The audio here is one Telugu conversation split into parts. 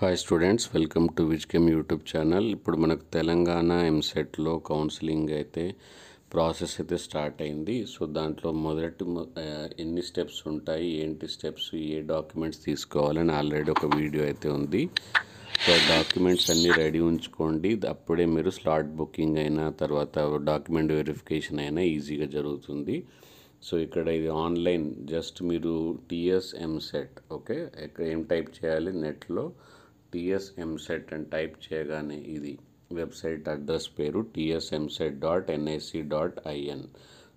హాయ్ స్టూడెంట్స్ వెల్కమ్ టు విజ్కెమ్ యూట్యూబ్ ఛానల్ ఇప్పుడు మనకు తెలంగాణ ఎంసెట్లో కౌన్సిలింగ్ అయితే ప్రాసెస్ అయితే స్టార్ట్ అయింది సో దాంట్లో మొదటి ఎన్ని స్టెప్స్ ఉంటాయి ఏంటి స్టెప్స్ ఏ డాక్యుమెంట్స్ తీసుకోవాలని ఆల్రెడీ ఒక వీడియో అయితే ఉంది సో డాక్యుమెంట్స్ అన్నీ రెడీ ఉంచుకోండి అప్పుడే మీరు స్లాట్ బుకింగ్ అయినా తర్వాత డాక్యుమెంట్ వెరిఫికేషన్ అయినా ఈజీగా జరుగుతుంది సో ఇక్కడ ఇది ఆన్లైన్ జస్ట్ మీరు టీఎస్ఎంసెట్ ఓకే ఎక్కడ ఏం టైప్ చేయాలి నెట్లో టిఎస్ఎంసెట్ అని టైప్ చేయగానే ఇది వెబ్సైట్ అడ్రస్ పేరు TS EAMCET dot NIC dot IN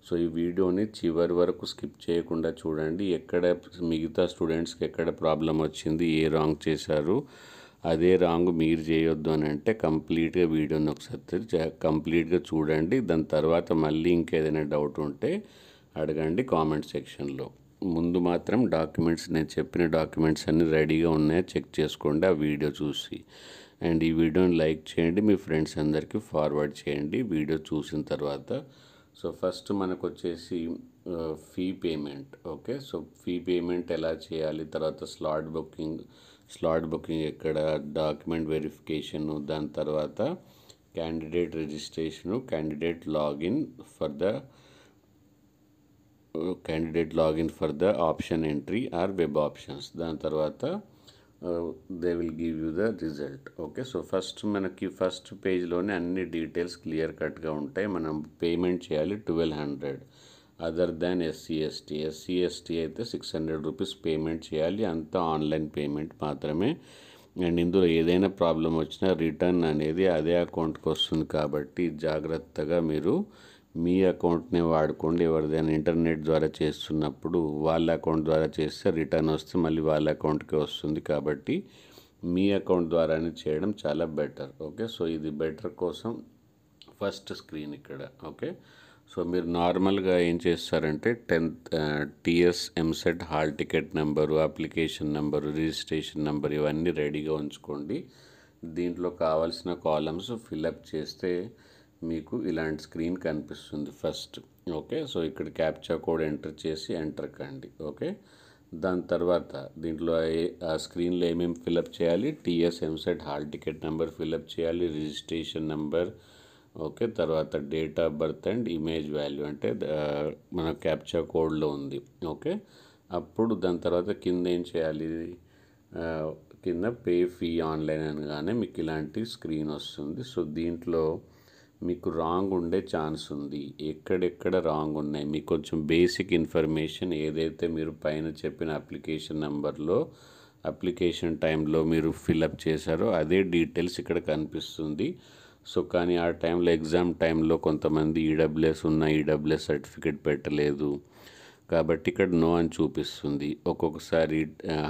so ఈ వీడియోని చివరి వరకు స్కిప్ చేయకుండా చూడండి ఎక్కడ మిగతా స్టూడెంట్స్కి ఎక్కడ ప్రాబ్లం వచ్చింది ఏ రాంగ్ చేశారు అదే రాంగ్ మీరు చేయొద్దు అని అంటే కంప్లీట్గా వీడియోని ఒకసారి కంప్లీట్గా చూడండి దాని తర్వాత మళ్ళీ ఇంకేదైనా డౌట్ ఉంటే అడగండి కామెంట్ సెక్షన్లో ముందు మాత్రం డాక్యుమెంట్స్ నేను చెప్పిన డాక్యుమెంట్స్ అన్నీ రెడీగా ఉన్నాయో చెక్ చేసుకోండి ఆ వీడియో చూసి అండ్ ఈ వీడియోని లైక్ చేయండి మీ ఫ్రెండ్స్ అందరికీ ఫార్వర్డ్ చేయండి వీడియో చూసిన తర్వాత సో ఫస్ట్ మనకు వచ్చేసి fee payment okay so fee payment ఎలా చేయాలి తర్వాత స్లాట్ బుకింగ్ స్లాట్ బుకింగ్ ఎక్కడ డాక్యుమెంట్ వెరిఫికేషన్ దాని తర్వాత candidate registration candidate login for the candidate login for the option entry or web options దాని తర్వాత they will give you the result okay so first మనకి ఫస్ట్ పేజ్లోనే అన్ని డీటెయిల్స్ క్లియర్ కట్గా ఉంటాయి మనం పేమెంట్ చేయాలి twelve hundred other than SC ST SC ST అయితే సిక్స్ హండ్రెడ్ రూపీస్ పేమెంట్ చేయాలి అంతా ఆన్లైన్ పేమెంట్ మాత్రమే అండ్ ఇందులో ఏదైనా ప్రాబ్లం వచ్చినా రిటర్న్ అనేది అదే అకౌంట్కి వస్తుంది కాబట్టి జాగ్రత్తగా మీరు మీ అకౌంట్ని వాడుకోండి ఎవరిదైనా ఇంటర్నెట్ ద్వారా చేస్తున్నప్పుడు వాళ్ళ అకౌంట్ ద్వారా చేస్తే రిటర్న్ వస్తే మళ్ళీ వాళ్ళ అకౌంట్కి వస్తుంది కాబట్టి మీ అకౌంట్ ద్వారానే చేయడం చాలా బెటర్ ఓకే సో ఇది బెటర్ కోసం ఫస్ట్ స్క్రీన్ ఇక్కడ ఓకే సో మీరు నార్మల్గా ఏం చేస్తారంటే tenth TS EAMCET hall ticket number application number registration number ఇవన్నీ రెడీగా ఉంచుకోండి దీంట్లో కావాల్సిన కాలమ్స్ ఫిల్అప్ చేస్తే మీకు ఇలాంటి స్క్రీన్ కనిపిస్తుంది ఫస్ట్ ఓకే సో ఇక్కడ క్యాప్చా కోడ్ ఎంటర్ చేసి ఎంటర్ కండి ఓకే దాని తర్వాత దీంట్లో ఆ స్క్రీన్లో ఏమేమి ఫిలప్ చేయాలి TS EAMCET hall ticket number fill up చేయాలి రిజిస్ట్రేషన్ నెంబర్ ఓకే తర్వాత date of birth and image value అంటే మన క్యాప్చా కోడ్లో ఉంది ఓకే అప్పుడు దాని తర్వాత కింద ఏం చేయాలి కింద పే ఫీ ఆన్లైన్ అనగానే మీకు ఇలాంటి స్క్రీన్ వస్తుంది సో దీంట్లో మీకు రాంగ్ ఉండే ఛాన్స్ ఉంది ఎక్కడెక్కడ రాంగ్ ఉన్నాయి మీకు కొంచెం బేసిక్ ఇన్ఫర్మేషన్ ఏదైతే మీరు పైన చెప్పిన అప్లికేషన్ నెంబర్లో అప్లికేషన్ టైంలో మీరు ఫిలప్ చేశారో అదే డీటెయిల్స్ ఇక్కడ కనిపిస్తుంది సో కానీ ఆ టైంలో ఎగ్జామ్ టైంలో కొంతమంది ఈడబ్ల్యూఎస్ ఉన్న ఈడబ్ల్యూఎస్ సర్టిఫికేట్ పెట్టలేదు కాబట్టి ఇక్కడ నో అని చూపిస్తుంది ఒక్కొక్కసారి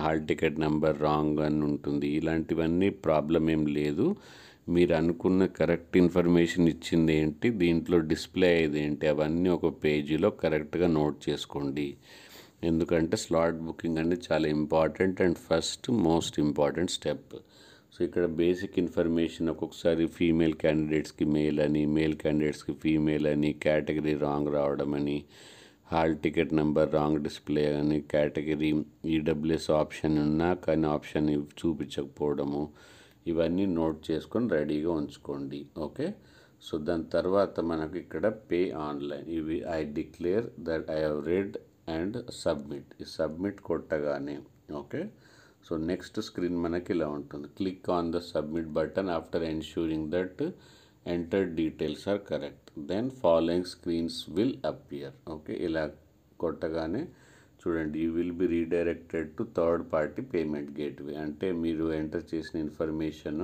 హాల్ టికెట్ నెంబర్ రాంగ్ అని ఉంటుంది ఇలాంటివన్నీ ప్రాబ్లం ఏం లేదు మీరు అనుకున్న కరెక్ట్ ఇన్ఫర్మేషన్ ఇచ్చింది ఏంటి దీంట్లో డిస్ప్లే అయ్యేది ఏంటి అవన్నీ ఒక పేజీలో కరెక్ట్గా నోట్ చేసుకోండి ఎందుకంటే స్లాట్ బుకింగ్ అనేది చాలా important and first most important step so ఇక్కడ బేసిక్ ఇన్ఫర్మేషన్ ఒక్కొక్కసారి ఫీమేల్ క్యాండిడేట్స్కి మేల్ అని మేల్ క్యాండిడేట్స్కి ఫీమేల్ అని కేటగిరీ రాంగ్ రావడం అని hall ticket number wrong display అని కేటగిరీ ఈడబ్ల్యూఎస్ ఆప్షన్ ఉన్నా కానీ ఆప్షన్ చూపించకపోవడము ఇవన్నీ నోట్ చేసుకొని రెడీగా ఉంచుకోండి ఓకే సో దాని తర్వాత మనకు ఇక్కడ పే ఆన్లైన్ ఇవి I declare that I have read and submit ఈ సబ్మిట్ కొట్టగానే ఓకే సో నెక్స్ట్ స్క్రీన్ మనకి ఇలా ఉంటుంది click on the submit button after ensuring that enter details are correct then following screens will appear okay ఇలా కొట్టగానే చూడండి you will be redirected to third party payment gateway అంటే మీరు ఎంటర్ చేసిన ఇన్ఫర్మేషన్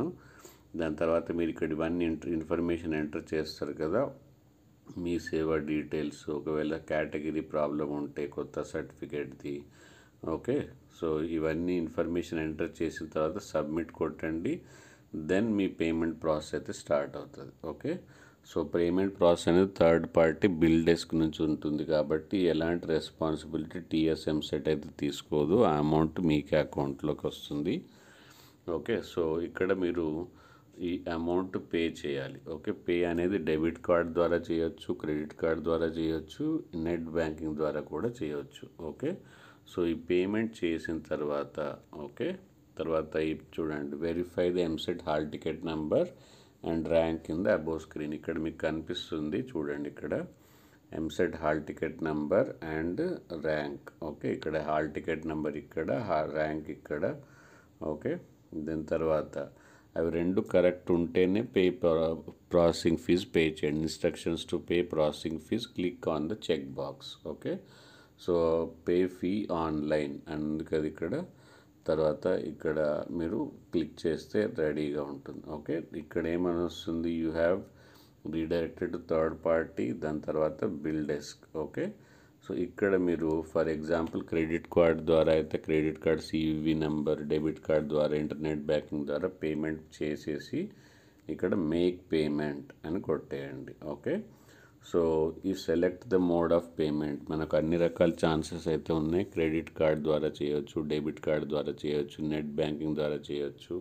దాని తర్వాత మీరు ఇక్కడ ఇవన్నీ ఇన్ఫర్మేషన్ ఎంటర్ చేస్తారు కదా మీ సేవ డీటెయిల్స్ ఒకవేళ కేటగిరీ ప్రాబ్లం ఉంటే కొత్త సర్టిఫికేట్ది ఓకే సో ఇవన్నీ ఇన్ఫర్మేషన్ ఎంటర్ చేసిన తర్వాత సబ్మిట్ కొట్టండి దెన్ మీ పేమెంట్ ప్రాసెస్ అయితే స్టార్ట్ అవుతుంది ఓకే సో పేమెంట్ ప్రాసెస్ అనేది థర్డ్ పార్టీ బిల్ డెస్క్ నుంచి ఉంటుంది కాబట్టి ఎలాంటి రెస్పాన్సిబిలిటీ టీఎస్ఎం సెట్ అయితే తీసుకోదు ఆ అమౌంట్ మీకే అకౌంట్లోకి వస్తుంది ఓకే సో ఇక్కడ మీరు ఈ అమౌంట్ పే చేయాలి ఓకే పే అనేది డెబిట్ కార్డ్ ద్వారా చేయొచ్చు క్రెడిట్ కార్డ్ ద్వారా చేయొచ్చు నెట్ బ్యాంకింగ్ ద్వారా కూడా చేయొచ్చు ఓకే సో ఈ పేమెంట్ చేసిన తర్వాత ఓకే తర్వాత చూడండి verify the EAMCET hall ticket number and rank కింద అబోవ్ స్క్రీన్ ఇక్కడ మీకు కనిపిస్తుంది చూడండి ఇక్కడ EAMCET hall ticket number and rank okay ఇక్కడ హాల్ టికెట్ నెంబర్ ఇక్కడ ర్యాంక్ ఇక్కడ ఓకే దీని తర్వాత అవి రెండు కరెక్ట్ ఉంటేనే పే ప్రాసెసింగ్ ఫీజ్ పే చేయండి instructions to pay processing fee click on the check box okay so pay fee online అందుకది ఇక్కడ తర్వాత ఇక్కడ మీరు క్లిక్ చేస్తే రెడీగా ఉంటుంది ఓకే ఇక్కడ ఏమని వస్తుంది you have redirected third party దాని తర్వాత బిల్ డెస్క్ ఓకే సో ఇక్కడ మీరు ఫర్ ఎగ్జాంపుల్ క్రెడిట్ కార్డ్ ద్వారా అయితే credit card CV number debit card ద్వారా ఇంటర్నెట్ బ్యాంకింగ్ ద్వారా పేమెంట్ చేసేసి ఇక్కడ మేక్ పేమెంట్ అని కొట్టేయండి ఓకే సో ఈ select the mode of payment మనకు అన్ని రకాల ఛాన్సెస్ అయితే ఉన్నాయి క్రెడిట్ కార్డ్ ద్వారా చేయొచ్చు డెబిట్ కార్డ్ ద్వారా చేయొచ్చు నెట్ బ్యాంకింగ్ ద్వారా చేయొచ్చు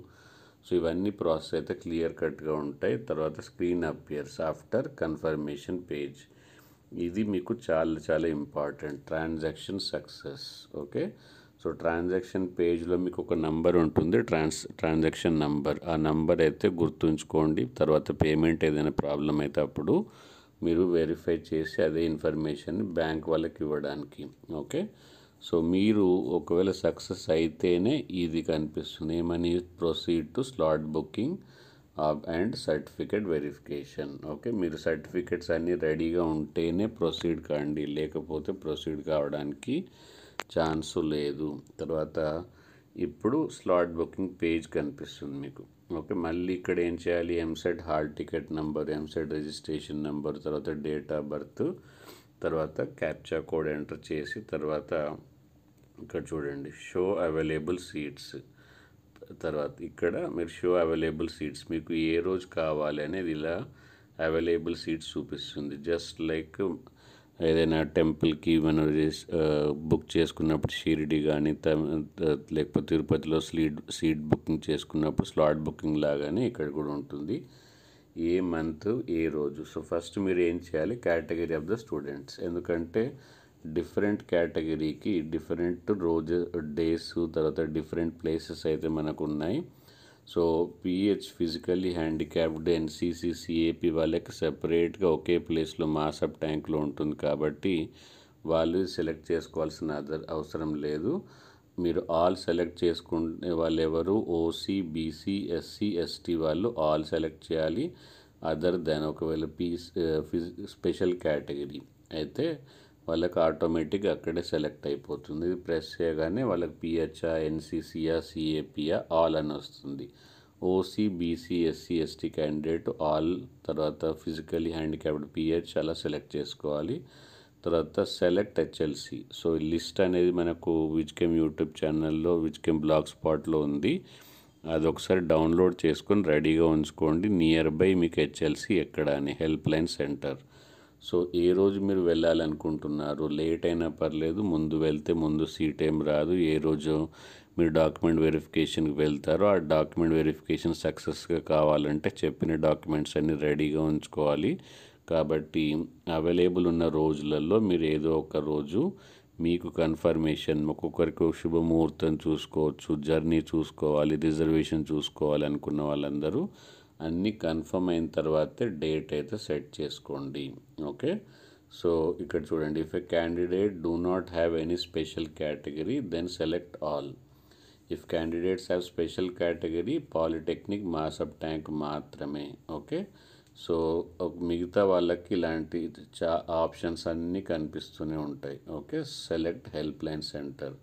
సో ఇవన్నీ ప్రాసెస్ అయితే క్లియర్ కట్గా ఉంటాయి తర్వాత screen appears after confirmation page ఇది మీకు చాలా చాలా important transaction success okay so transaction పేజ్లో మీకు ఒక నంబర్ ఉంటుంది ట్రాన్స్ ట్రాన్సాక్షన్ నంబర్ ఆ నంబర్ అయితే గుర్తుంచుకోండి తర్వాత పేమెంట్ ఏదైనా ప్రాబ్లం అయితే అప్పుడు మీరు వెరిఫై చేసి అదే ఇన్ఫర్మేషన్ బ్యాంక్ వాళ్ళకి ఇవ్వడానికి ఓకే సో మీరు ఒకవేళ సక్సెస్ అయితేనే ఇది కనిపిస్తుంది ఏమని proceed to slot booking and certificate verification okay మీరు సర్టిఫికేట్స్ అన్నీ రెడీగా ఉంటేనే ప్రొసీడ్ కాండి లేకపోతే ప్రొసీడ్ కావడానికి ఛాన్సు లేదు తర్వాత ఇప్పుడు స్లాట్ బుకింగ్ పేజ్ కనిపిస్తుంది మీకు ఓకే మళ్ళీ ఇక్కడ ఏం చేయాలి EAMCET hall ticket number EAMCET registration number తర్వాత డేట్ ఆఫ్ బర్త్ తర్వాత క్యాప్చా కోడ్ ఎంటర్ చేసి తర్వాత ఇక్కడ చూడండి షో అవైలబుల్ సీట్స్ తర్వాత ఇక్కడ మీరు షో అవైలబుల్ సీట్స్ మీకు ఏ రోజు కావాలి అనేది ఇలా అవైలబుల్ సీట్స్ చూపిస్తుంది జస్ట్ లైక్ ఏదైనా టెంపుల్కి మనం బుక్ చేసుకున్నప్పుడు షీరిడి కానీ లేకపోతే తిరుపతిలో స్లీడ్ సీట్ బుకింగ్ చేసుకున్నప్పుడు స్లాట్ బుకింగ్ లాగానే ఇక్కడ కూడా ఉంటుంది ఏ మంత్ ఏ రోజు సో ఫస్ట్ మీరు ఏం చేయాలి కేటగిరీ ఆఫ్ ద స్టూడెంట్స్ ఎందుకంటే డిఫరెంట్ కేటగిరీకి డిఫరెంట్ రోజు డేస్ తర్వాత డిఫరెంట్ ప్లేసెస్ అయితే మనకు ఉన్నాయి so PH physically handicapped and సిసిసిఏపి వాళ్ళకి సెపరేట్గా ఒకే ప్లేస్లో మాసప్ ట్యాంక్లో ఉంటుంది కాబట్టి వాళ్ళు సెలెక్ట్ చేసుకోవాల్సిన అవసరం లేదు మీరు ఆల్ సెలెక్ట్ చేసుకుంటే వాళ్ళు ఎవరు ఓసీ బీసీ ఎస్సీ ఎస్టీ వాళ్ళు ఆల్ సెలెక్ట్ చేయాలి అదర్ దెన్ ఒకవేళ పీ స్పెషల్ కేటగిరీ అయితే వాళ్ళకి ఆటోమేటిక్ అక్కడే సెలెక్ట్ అయిపోతుంది ప్రెస్ చేయగానే వాళ్ళకి పిహెచ్ఆ ఎన్సీసీఆ సిఏపిఆ ఆల్ అని వస్తుంది OC BC SC ST candidate all తర్వాత ఫిజికలీ హ్యాండిక్యాప్డ్ పిహెచ్ అలా సెలెక్ట్ చేసుకోవాలి తర్వాత సెలెక్ట్ హెచ్ఎల్సి సో ఈ లిస్ట్ అనేది మనకు విజ్కెమ్ యూట్యూబ్ ఛానల్లో విజ్కెమ్ బ్లాగ్ స్పాట్లో ఉంది అది ఒకసారి డౌన్లోడ్ చేసుకొని రెడీగా ఉంచుకోండి నియర్ బై మీకు హెచ్ఎల్సి ఎక్కడ అని హెల్ప్ లైన్ సెంటర్ సో ఏ రోజు మీరు వెళ్ళాలనుకుంటున్నారు లేట్ అయినా పర్లేదు ముందు వెళ్తే ముందు సీట్ ఏం రాదు ఏ రోజు మీరు డాక్యుమెంట్ వెరిఫికేషన్కి వెళ్తారో ఆ డాక్యుమెంట్ వెరిఫికేషన్ సక్సెస్గా కావాలంటే చెప్పిన డాక్యుమెంట్స్ అన్నీ రెడీగా ఉంచుకోవాలి కాబట్టి అవైలబుల్ ఉన్న రోజులలో మీరు ఏదో ఒక రోజు మీకు కన్ఫర్మేషన్ ఒక్కొక్కరికి శుభముహూర్తం చూసుకోవచ్చు జర్నీ చూసుకోవాలి రిజర్వేషన్ చూసుకోవాలి అనుకున్న వాళ్ళందరూ అన్నీ కన్ఫర్మ్ అయిన తర్వాతే డేట్ అయితే సెట్ చేసుకోండి ఓకే సో ఇక్కడ చూడండి if a candidate do not have any special category then select all if candidates have special category polytechnic అప్ ట్యాంక్ మాత్రమే ఓకే సో మిగతా వాళ్ళకి ఇలాంటి చా ఆప్షన్స్ అన్నీ కనిపిస్తూనే ఉంటాయి okay select help line centre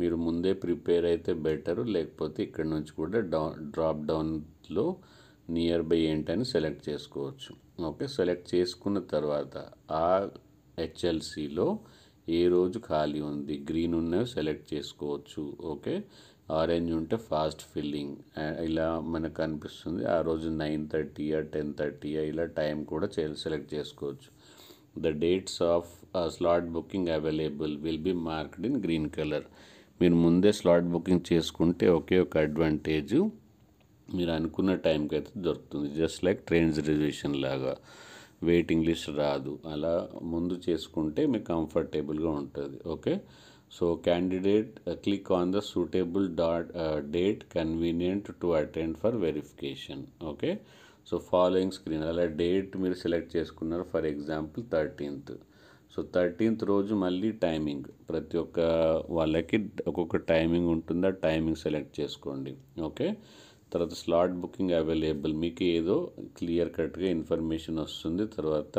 మీరు ముందే ప్రిపేర్ అయితే బెటరు లేకపోతే ఇక్కడ నుంచి కూడా డౌన్ డ్రాప్ డౌన్లో నియర్ బై ఏంటని సెలెక్ట్ చేసుకోవచ్చు ఓకే సెలెక్ట్ చేసుకున్న తర్వాత ఆ హెచ్ఎల్సిలో ఏ రోజు ఖాళీ ఉంది గ్రీన్ ఉన్నవి సెలెక్ట్ చేసుకోవచ్చు ఓకే ఆరెంజ్ ఉంటే ఫాస్ట్ ఫిల్లింగ్ ఇలా మనకు అనిపిస్తుంది ఆ రోజు నైన్ థర్టీయా టెన్ థర్టీయా ఇలా టైం కూడా సెలెక్ట్ చేసుకోవచ్చు the dates of slot booking available will be marked in green colour మీరు ముందే స్లాట్ బుకింగ్ చేసుకుంటే ఒకే ఒక అడ్వాంటేజు మీరు అనుకున్న టైంకి అయితే దొరుకుతుంది జస్ట్ లైక్ ట్రైన్స్ రిజర్వేషన్ లాగా వెయిటింగ్ లిస్ట్ రాదు అలా ముందు చేసుకుంటే మీకు కంఫర్టేబుల్గా ఉంటుంది okay so candidate click on the suitable dot date convenient to attend for verification okay so following screen అలా డేట్ మీరు సెలెక్ట్ చేసుకున్నారు for example thirteenth so thirteenth రోజు మళ్ళీ టైమింగ్ ప్రతి ఒక్క వాళ్ళకి ఒక్కొక్క టైమింగ్ ఉంటుంది ఆ టైమింగ్ సెలెక్ట్ చేసుకోండి ఓకే తర్వాత స్లాట్ బుకింగ్ అవైలబుల్ మీకు ఏదో క్లియర్ కట్గా ఇన్ఫర్మేషన్ వస్తుంది తర్వాత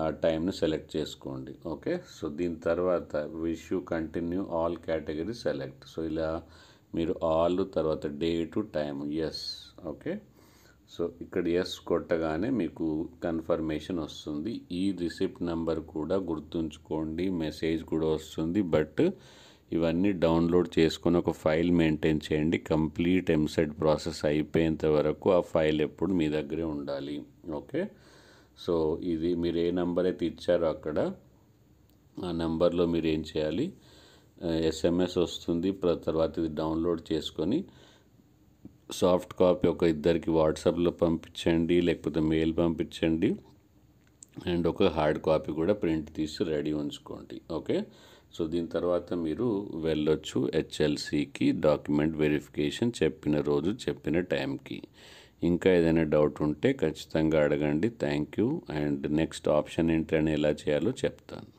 ఆ టైంను సెలెక్ట్ చేసుకోండి ఓకే సో దీని తర్వాత wish you continue all category select so ఇలా మీరు ఆల్ తర్వాత day to time yes okay so ఇక్కడ ఎస్ కొట్టగానే మీకు కన్ఫర్మేషన్ వస్తుంది ఈ రిసిప్ట్ నెంబర్ కూడా గుర్తుంచుకోండి మెసేజ్ కూడా వస్తుంది బట్ ఇవన్నీ డౌన్లోడ్ చేసుకొని ఒక ఫైల్ మెయింటైన్ చేయండి కంప్లీట్ ఎంసెట్ ప్రాసెస్ అయిపోయేంత వరకు ఆ ఫైల్ ఎప్పుడు మీ దగ్గరే ఉండాలి ఓకే సో ఇది మీరు ఏ నెంబర్ అయితే ఇచ్చారో అక్కడ ఆ నెంబర్లో మీరు ఏం చేయాలి ఎస్ఎంఎస్ వస్తుంది తర్వాత ఇది డౌన్లోడ్ చేసుకొని సాఫ్ట్ కాపీ ఒక ఇద్దరికి వాట్సాప్లో పంపించండి లేకపోతే మెయిల్ పంపించండి అండ్ ఒక హార్డ్ కాపీ కూడా ప్రింట్ తీసి రెడీ ఉంచుకోండి ఓకే సో దీని తర్వాత మీరు వెళ్ళొచ్చు హెచ్ఎల్సికి డాక్యుమెంట్ వెరిఫికేషన్ చెప్పిన రోజు చెప్పిన టైంకి ఇంకా ఏదైనా డౌట్ ఉంటే ఖచ్చితంగా అడగండి thank you and next option ఏంటని ఎలా చేయాలో చెప్తాను